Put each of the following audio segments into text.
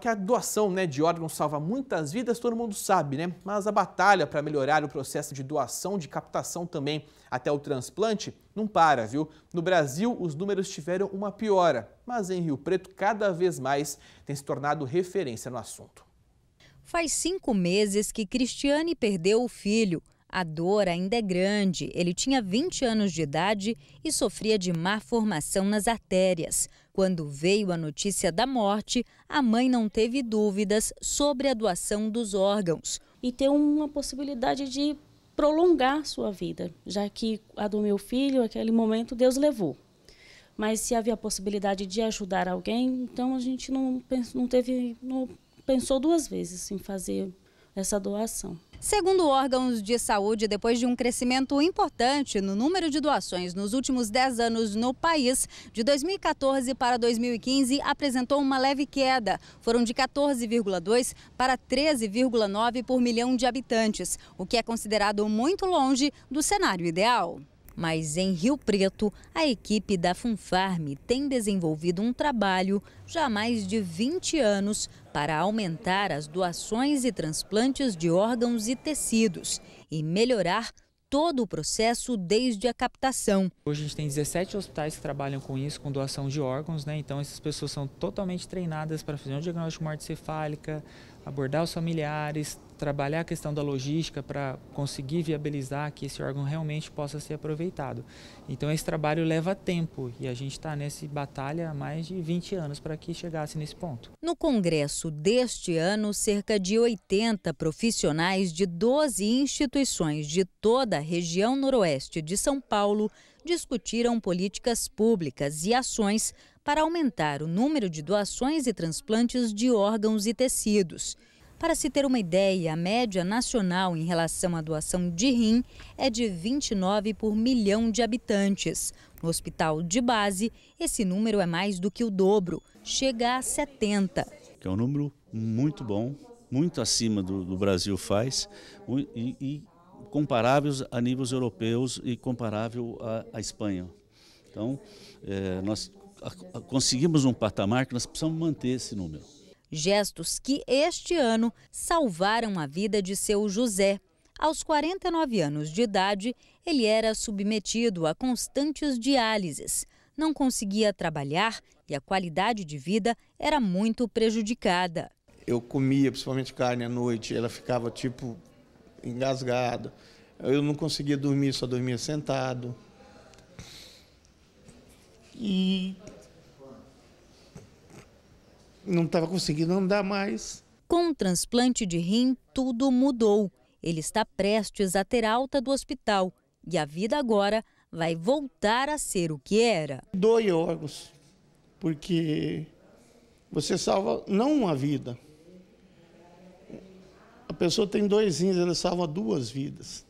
que a doação né, de órgãos salva muitas vidas, todo mundo sabe, né? Mas a batalha para melhorar o processo de doação, de captação também até o transplante, não para, viu? No Brasil, os números tiveram uma piora, mas em Rio Preto, cada vez mais tem se tornado referência no assunto. Faz cinco meses que Cristiane perdeu o filho. A dor ainda é grande. Ele tinha 20 anos de idade e sofria de má formação nas artérias. Quando veio a notícia da morte, a mãe não teve dúvidas sobre a doação dos órgãos. E ter uma possibilidade de prolongar sua vida, já que a do meu filho, aquele momento, Deus levou. Mas se havia a possibilidade de ajudar alguém, então a gente não, pensou, não teve, não pensou duas vezes em fazer essa doação. Segundo órgãos de saúde, depois de um crescimento importante no número de doações nos últimos 10 anos no país, de 2014 para 2015 apresentou uma leve queda. Foram de 14,2 para 13,9 por milhão de habitantes, o que é considerado muito longe do cenário ideal. Mas em Rio Preto, a equipe da Funfarm tem desenvolvido um trabalho já há mais de 20 anos para aumentar as doações e transplantes de órgãos e tecidos e melhorar todo o processo desde a captação. Hoje a gente tem 17 hospitais que trabalham com isso, com doação de órgãos, né? Então essas pessoas são totalmente treinadas para fazer um diagnóstico de morte cefálica, abordar os familiares, trabalhar a questão da logística para conseguir viabilizar que esse órgão realmente possa ser aproveitado. Então esse trabalho leva tempo e a gente está nessa batalha há mais de 20 anos para que chegasse nesse ponto. No congresso deste ano, cerca de 80 profissionais de 12 instituições de toda a região noroeste de São Paulo discutiram políticas públicas e ações para aumentar o número de doações e transplantes de órgãos e tecidos. Para se ter uma ideia, a média nacional em relação à doação de rim é de 29 por milhão de habitantes. No hospital de base, esse número é mais do que o dobro, chega a 70. Que é um número muito bom, muito acima do, do Brasil faz e, e, a níveis europeus e comparável à, Espanha. Então, é, nós conseguimos um patamar que nós precisamos manter esse número gestos que este ano salvaram a vida de seu José. Aos 49 anos de idade, ele era submetido a constantes diálises, não conseguia trabalhar e a qualidade de vida era muito prejudicada. Eu comia principalmente carne à noite, ela ficava tipo engasgada. Eu não conseguia dormir, só dormia sentado. E não estava conseguindo andar mais. Com o transplante de rim, tudo mudou. Ele está prestes a ter alta do hospital e a vida agora vai voltar a ser o que era. Doe órgãos, porque você salva não uma vida. A pessoa tem dois rins, ela salva duas vidas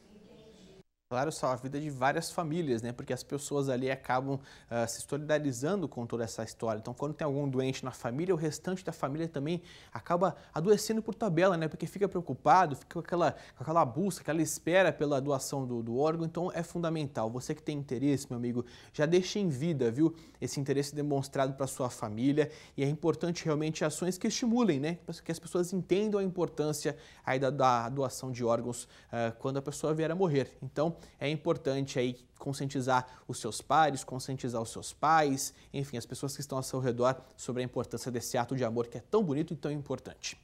claro, salva a de várias famílias, né? Porque as pessoas ali acabam uh, se solidarizando com toda essa história. Então, quando tem algum doente na família, o restante da família também acaba adoecendo por tabela, né? Porque fica preocupado, fica com aquela, com aquela busca, aquela espera pela doação do, do órgão. Então, é fundamental. Você que tem interesse, meu amigo, já deixa em vida, viu? Esse interesse demonstrado para sua família. E é importante realmente ações que estimulem, né? Que as pessoas entendam a importância aí da, da doação de órgãos uh, quando a pessoa vier a morrer. Então, é importante aí conscientizar os seus pares, conscientizar os seus pais, enfim, as pessoas que estão ao seu redor sobre a importância desse ato de amor que é tão bonito e tão importante.